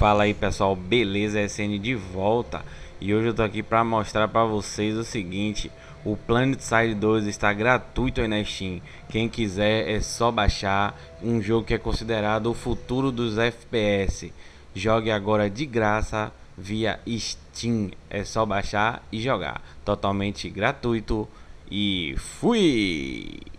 Fala aí pessoal, beleza? É SN de volta e hoje eu tô aqui para mostrar para vocês o seguinte: o Planet Side 2 está gratuito aí na Steam. Quem quiser é só baixar um jogo que é considerado o futuro dos FPS. Jogue agora de graça via Steam. É só baixar e jogar, totalmente gratuito. E fui!